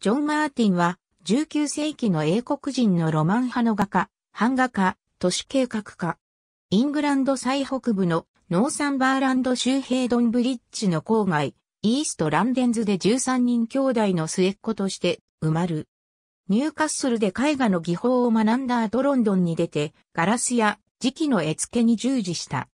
ジョン・マーティンは、19世紀の英国人のロマン派の画家、版画家、都市計画家。イングランド最北部のノーサンバーランドヘイドンブリッジの郊外、イーストランデンズで13人兄弟の末っ子として埋まる。ニューカッスルで絵画の技法を学んだ後ロンドンに出て、ガラスや磁器の絵付けに従事した。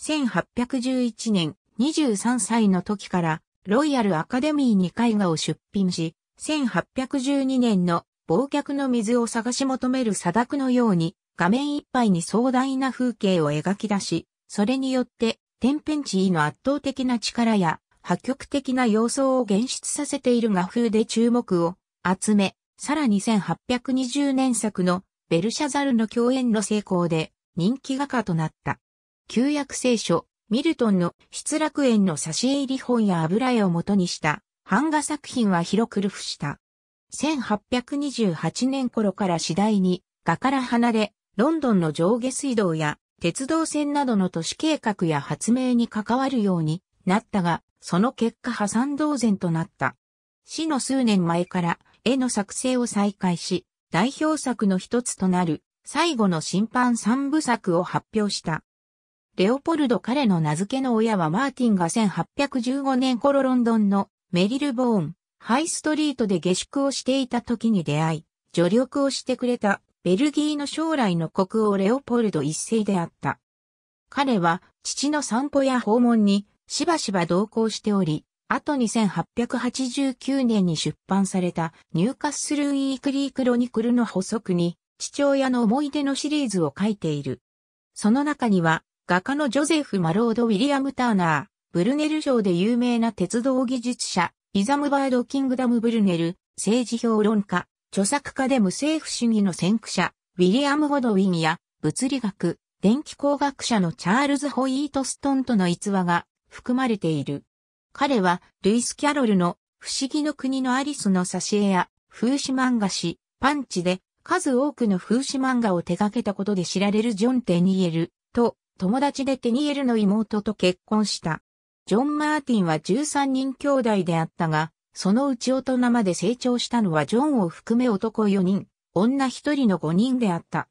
1811年23歳の時からロイヤルアカデミーに絵画を出品し、1812年の忘却の水を探し求める砂漠のように、画面いっぱいに壮大な風景を描き出し、それによって、天変地異の圧倒的な力や、破局的な様相を現出させている画風で注目を集め、さらに1820年作のベルシャザルの共演の成功で人気画家となった。旧約聖書、ミルトンの失楽園の差し入り本や油絵を元にした版画作品は広く流布した。1828年頃から次第に画から離れ、ロンドンの上下水道や鉄道線などの都市計画や発明に関わるようになったが、その結果破産同然となった。死の数年前から絵の作成を再開し、代表作の一つとなる最後の審判三部作を発表した。レオポルド彼の名付けの親はマーティンが1815年頃ロンドンのメリル・ボーン、ハイストリートで下宿をしていた時に出会い、助力をしてくれたベルギーの将来の国王レオポルド一世であった。彼は父の散歩や訪問にしばしば同行しており、あと2 8 8 9年に出版されたニューカッスル・ウィークリー・クロニクルの補足に父親の思い出のシリーズを書いている。その中には画家のジョゼフ・マロード・ウィリアム・ターナー、ブルネル賞で有名な鉄道技術者、イザムバード・キングダム・ブルネル、政治評論家、著作家で無政府主義の先駆者、ウィリアム・ホドウィンや、物理学、電気工学者のチャールズ・ホイート・ストンとの逸話が含まれている。彼は、ルイス・キャロルの、不思議の国のアリスの挿絵や、風刺漫画誌、パンチで、数多くの風刺漫画を手掛けたことで知られるジョン・テニエルと、友達でテニエルの妹と結婚した。ジョン・マーティンは13人兄弟であったが、そのうち大人まで成長したのはジョンを含め男4人、女1人の5人であった。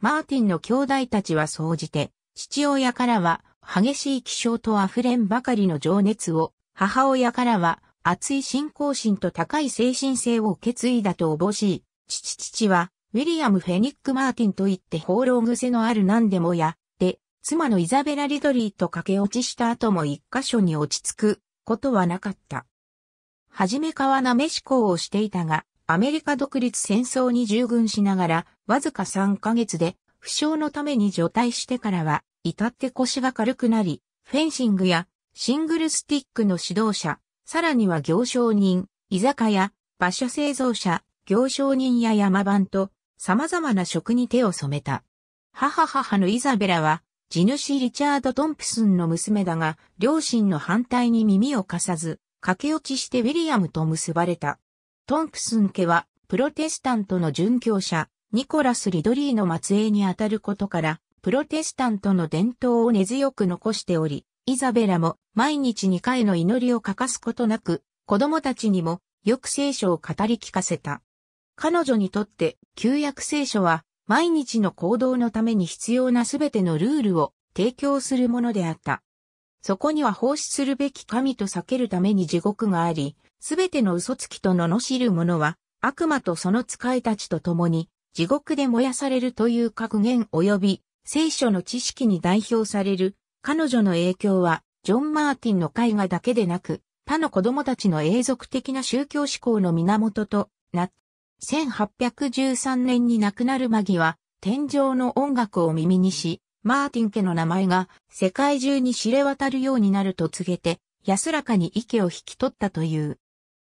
マーティンの兄弟たちは総じて、父親からは激しい気性と溢れんばかりの情熱を、母親からは熱い信仰心と高い精神性を受け継いだとおぼしい。父父は、ウィリアム・フェニック・マーティンといって放浪癖のある何でもや、妻のイザベラ・リドリーと駆け落ちした後も一箇所に落ち着くことはなかった。はじめかはなめ志向をしていたが、アメリカ独立戦争に従軍しながら、わずか3ヶ月で、負傷のために除隊してからは、至って腰が軽くなり、フェンシングやシングルスティックの指導者、さらには行商人、居酒屋、馬車製造者、行商人や山番と、様々な職に手を染めた。母母のイザベラは、地主リチャード・トンプスンの娘だが、両親の反対に耳を貸さず、駆け落ちしてウィリアムと結ばれた。トンプスン家は、プロテスタントの殉教者、ニコラス・リドリーの末裔にあたることから、プロテスタントの伝統を根強く残しており、イザベラも毎日2回の祈りを欠かすことなく、子供たちにもよく聖書を語り聞かせた。彼女にとって旧約聖書は毎日の行動のために必要なすべてのルールを提供するものであった。そこには奉仕するべき神と避けるために地獄があり、すべての嘘つきと罵る者は、悪魔とその使いたちと共に、地獄で燃やされるという格言及び、聖書の知識に代表される、彼女の影響は、ジョン・マーティンの絵画だけでなく、他の子供たちの永続的な宗教思考の源となった。1813年に亡くなる間際、天井の音楽を耳にし、マーティン家の名前が世界中に知れ渡るようになると告げて、安らかに息を引き取ったという。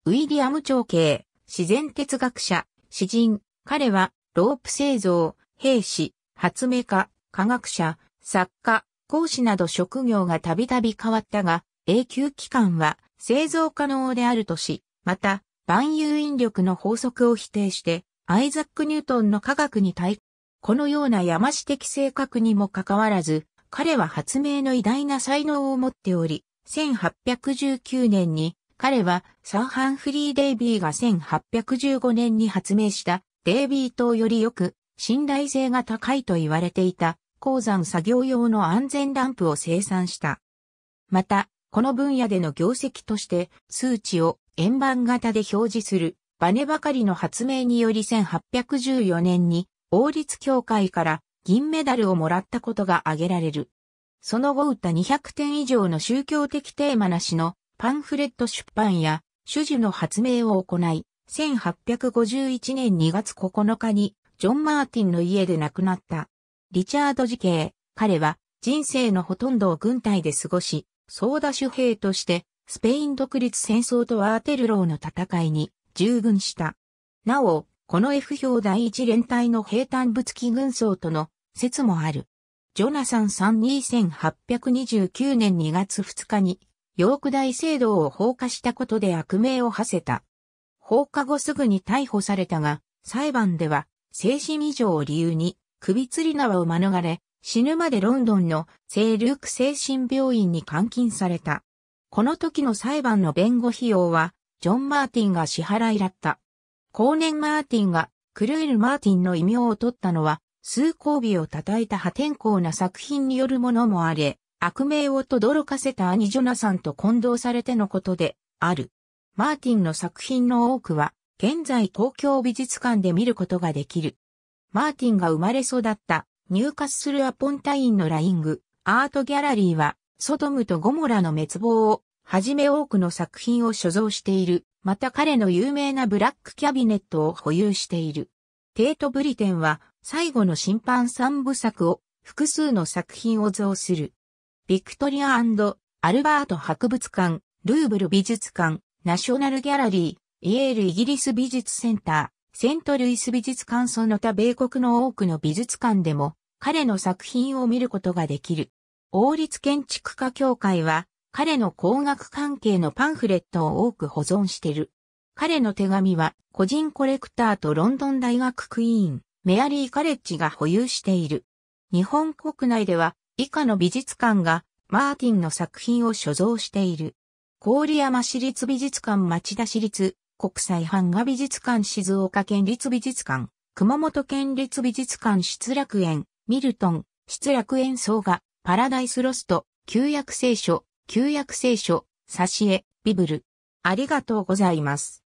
ウィリアム長兄、自然哲学者、詩人、彼はロープ製造、兵士、発明家、科学者、作家、講師など職業がたびたび変わったが、永久期間は製造可能であるとし、また、万有引力の法則を否定して、アイザック・ニュートンの科学に対、このような山師的性格にもかかわらず、彼は発明の偉大な才能を持っており、1819年に彼はサーハンフリー・デイビーが1815年に発明したデイビー島よりよく信頼性が高いと言われていた鉱山作業用の安全ランプを生産した。また、この分野での業績として数値を円盤型で表示するバネばかりの発明により1814年に王立協会から銀メダルをもらったことが挙げられる。その後歌200点以上の宗教的テーマなしのパンフレット出版や主樹の発明を行い、1851年2月9日にジョン・マーティンの家で亡くなった。リチャード・ジケ彼は人生のほとんどを軍隊で過ごし、ソーダ主兵としてスペイン独立戦争とワーテルローの戦いに従軍した。なお、この F 表第一連隊の兵坦部付き軍曹との説もある。ジョナサンさん2829年2月2日に、ヨーク大聖堂を放火したことで悪名を馳せた。放火後すぐに逮捕されたが、裁判では、精神異常を理由に、首吊り縄を免れ、死ぬまでロンドンの聖ルーク精神病院に監禁された。この時の裁判の弁護費用は、ジョン・マーティンが支払いだった。後年マーティンが、クルエル・マーティンの異名を取ったのは、崇高美を称えた破天荒な作品によるものもあれ、悪名を轟かせた兄ジョナさんと混同されてのことで、ある。マーティンの作品の多くは、現在東京美術館で見ることができる。マーティンが生まれ育った、ニューカッスル・アポンタインのライング、アートギャラリーは、ソドムとゴモラの滅亡を、はじめ多くの作品を所蔵している。また彼の有名なブラックキャビネットを保有している。テート・ブリテンは、最後の審判三部作を、複数の作品を造する。ビクトリアアルバート博物館、ルーブル美術館、ナショナルギャラリー、イエールイギリス美術センター、セントルイス美術館その他米国の多くの美術館でも、彼の作品を見ることができる。王立建築家協会は、彼の工学関係のパンフレットを多く保存している。彼の手紙は、個人コレクターとロンドン大学クイーン、メアリー・カレッジが保有している。日本国内では、以下の美術館が、マーティンの作品を所蔵している。郡山市立美術館町田市立、国際版画美術館静岡県立美術館、熊本県立美術館失楽園、ミルトン、失楽園総画、パラダイスロスト、旧約聖書、旧約聖書、挿絵、ビブル。ありがとうございます。